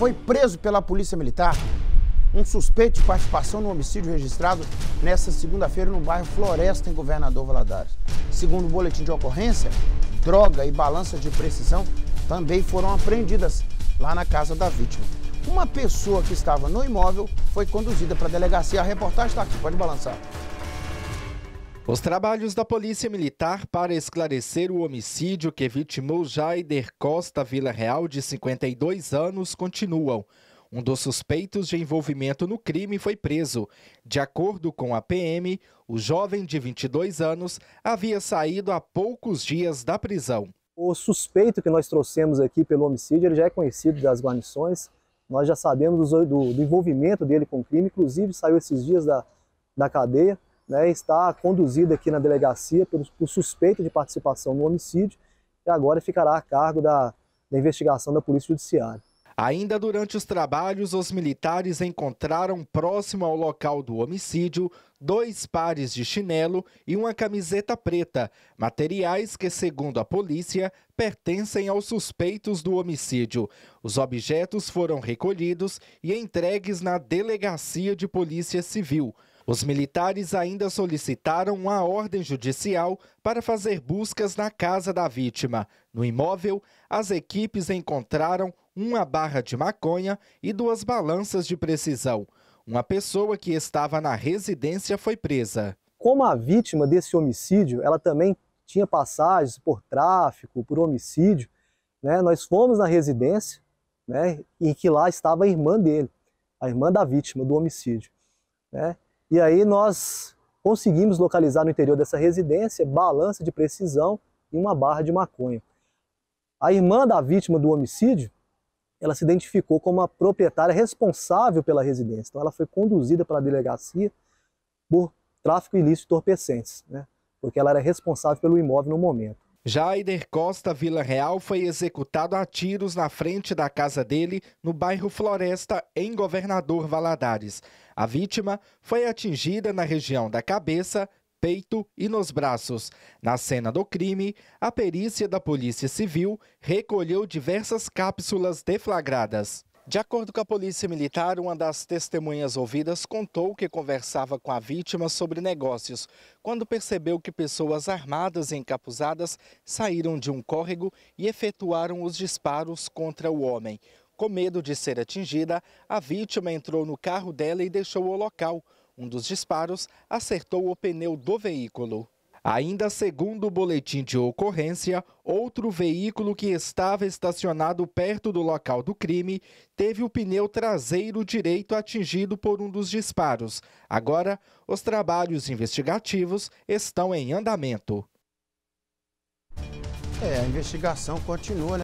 foi preso pela Polícia Militar um suspeito de participação no homicídio registrado nesta segunda-feira no bairro Floresta, em Governador Valadares. Segundo o boletim de ocorrência, droga e balança de precisão também foram apreendidas lá na casa da vítima. Uma pessoa que estava no imóvel foi conduzida para a delegacia. A reportagem está aqui, pode balançar. Os trabalhos da Polícia Militar para esclarecer o homicídio que vitimou Jaider Costa Vila Real, de 52 anos, continuam. Um dos suspeitos de envolvimento no crime foi preso. De acordo com a PM, o jovem de 22 anos havia saído há poucos dias da prisão. O suspeito que nós trouxemos aqui pelo homicídio ele já é conhecido das guarnições. Nós já sabemos do, do, do envolvimento dele com o crime, inclusive saiu esses dias da, da cadeia né, está conduzida aqui na delegacia por, por de participação no homicídio e agora ficará a cargo da, da investigação da Polícia Judiciária. Ainda durante os trabalhos, os militares encontraram próximo ao local do homicídio dois pares de chinelo e uma camiseta preta, materiais que, segundo a polícia, pertencem aos suspeitos do homicídio. Os objetos foram recolhidos e entregues na Delegacia de Polícia Civil. Os militares ainda solicitaram uma ordem judicial para fazer buscas na casa da vítima. No imóvel, as equipes encontraram uma barra de maconha e duas balanças de precisão. Uma pessoa que estava na residência foi presa. Como a vítima desse homicídio, ela também tinha passagens por tráfico, por homicídio, né? nós fomos na residência né? e que lá estava a irmã dele, a irmã da vítima do homicídio. Né? E aí nós conseguimos localizar no interior dessa residência balança de precisão e uma barra de maconha. A irmã da vítima do homicídio, ela se identificou como a proprietária responsável pela residência. Então ela foi conduzida pela delegacia por tráfico ilícito de torpecentes, né? porque ela era responsável pelo imóvel no momento. Jaider Costa Vila Real foi executado a tiros na frente da casa dele, no bairro Floresta, em Governador Valadares. A vítima foi atingida na região da cabeça, peito e nos braços. Na cena do crime, a perícia da Polícia Civil recolheu diversas cápsulas deflagradas. De acordo com a Polícia Militar, uma das testemunhas ouvidas contou que conversava com a vítima sobre negócios, quando percebeu que pessoas armadas e encapuzadas saíram de um córrego e efetuaram os disparos contra o homem. Com medo de ser atingida, a vítima entrou no carro dela e deixou o local. Um dos disparos acertou o pneu do veículo. Ainda segundo o boletim de ocorrência, outro veículo que estava estacionado perto do local do crime teve o pneu traseiro direito atingido por um dos disparos. Agora, os trabalhos investigativos estão em andamento. É, a investigação continua, né?